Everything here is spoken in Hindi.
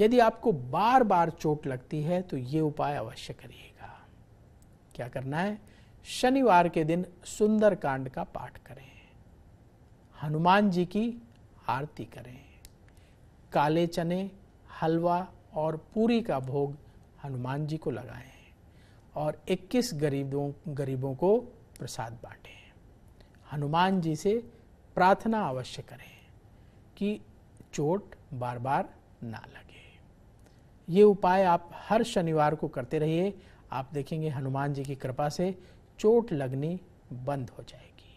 यदि आपको बार बार चोट लगती है तो ये उपाय अवश्य करिएगा क्या करना है शनिवार के दिन सुंदर कांड का पाठ करें हनुमान जी की आरती करें काले चने हलवा और पूरी का भोग हनुमान जी को लगाएं और 21 गरीबों गरीबों को प्रसाद बांटें हनुमान जी से प्रार्थना अवश्य करें कि चोट बार बार ना लगे ये उपाय आप हर शनिवार को करते रहिए आप देखेंगे हनुमान जी की कृपा से चोट लगनी बंद हो जाएगी